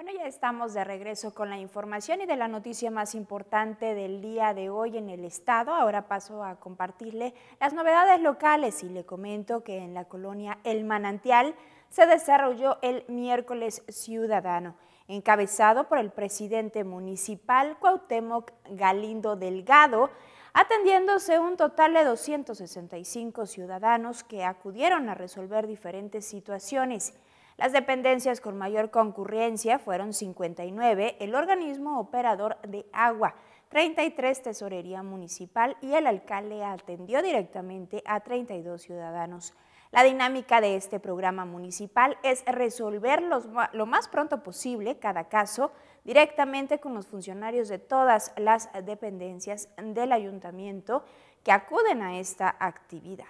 Bueno, ya estamos de regreso con la información y de la noticia más importante del día de hoy en el estado. Ahora paso a compartirle las novedades locales y le comento que en la colonia El Manantial se desarrolló el miércoles ciudadano, encabezado por el presidente municipal Cuauhtémoc Galindo Delgado, atendiéndose un total de 265 ciudadanos que acudieron a resolver diferentes situaciones. Las dependencias con mayor concurrencia fueron 59, el organismo operador de agua, 33 Tesorería Municipal y el alcalde atendió directamente a 32 ciudadanos. La dinámica de este programa municipal es resolver lo más pronto posible cada caso directamente con los funcionarios de todas las dependencias del ayuntamiento que acuden a esta actividad.